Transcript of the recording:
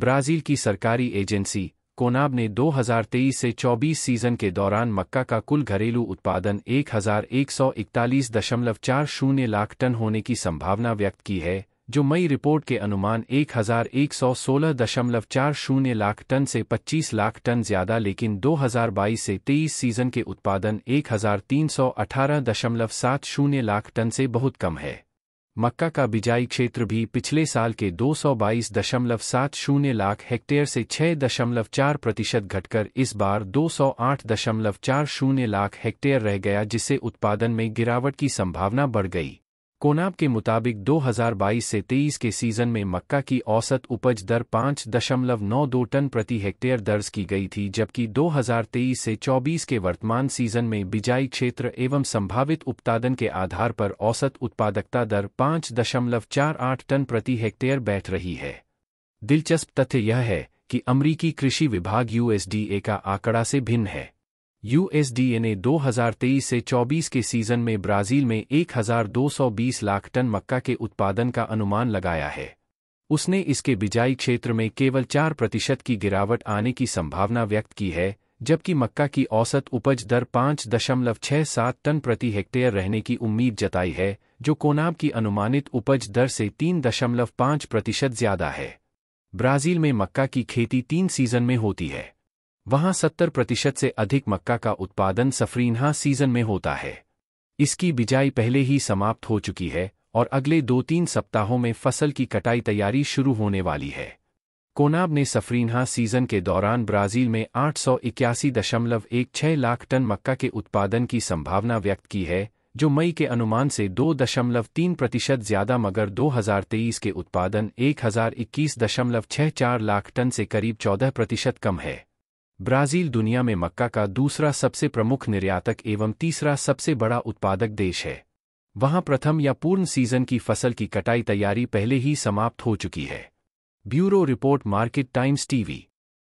Brazil की सरकारी agency कोनाब ने 2023 से 24 सीजन के दौरान मक्का का कुल घरेलू उत्पादन 1141.40 लाख टन होने की संभावना व्यक्त की है जो मई रिपोर्ट के अनुमान 1116.40 लाख टन से 25 लाख टन ज्यादा लेकिन 2022 से 23 सीजन के उत्पादन 1318.70 लाख टन से बहुत कम है मक्का का बिजाई क्षेत्र भी पिछले साल के 222.70 लाख हेक्टेयर से 6.4 प्रतिशत घटकर इस बार 208.40 लाख हेक्टेयर रह गया जिससे उत्पादन में गिरावट की संभावना बढ़ गई कोनाब के मुताबिक 2022 से 23 के सीज़न में मक्का की औसत उपज दर 5.92 दशमलव नौ दो टन प्रति हेक्टेयर दर्ज की गई थी जबकि 2023 से 24 के वर्तमान सीज़न में बिजाई क्षेत्र एवं संभावित उत्पादन के आधार पर औसत उत्पादकता दर 5.48 दशमलव चार आठ टन प्रति हेक्टेयर बैठ रही है दिलचस्प तथ्य यह है कि अमरीकी कृषि विभाग यूएसडीए का आंकड़ा से भिन्न है यूएसडीए ने 2023 से 24 के सीजन में ब्राजील में 1220 लाख टन मक्का के उत्पादन का अनुमान लगाया है उसने इसके बिजाई क्षेत्र में केवल 4 प्रतिशत की गिरावट आने की संभावना व्यक्त की है जबकि मक्का की औसत उपज दर पाँच दशमलव छह सात टन प्रति हेक्टेयर रहने की उम्मीद जताई है जो कोनाब की अनुमानित उपज दर से तीन दशमलव पाँच प्रतिशत ज्यादा है ब्राज़ील में मक्का की खेती तीन सीजन में होती है वहां सत्तर प्रतिशत से अधिक मक्का का उत्पादन सफरीनहा सीजन में होता है इसकी बिजाई पहले ही समाप्त हो चुकी है और अगले दो तीन सप्ताहों में फसल की कटाई तैयारी शुरू होने वाली है कोनाब ने सफरीनहा सीजन के दौरान ब्राजील में आठ सौ इक्यासी दशमलव एक छह लाख टन मक्का के उत्पादन की संभावना व्यक्त की है जो मई के अनुमान से दो दशमलव तीन प्रतिशत ज्यादा मगर 2023 के उत्पादन एक हजार इक्कीस दशमलव छह चार लाख टन से करीब चौदह प्रतिशत कम है ब्राज़ील दुनिया में मक्का का दूसरा सबसे प्रमुख निर्यातक एवं तीसरा सबसे बड़ा उत्पादक देश है वहां प्रथम या पूर्ण सीजन की फसल की कटाई तैयारी पहले ही समाप्त हो चुकी है bureau report market Times TV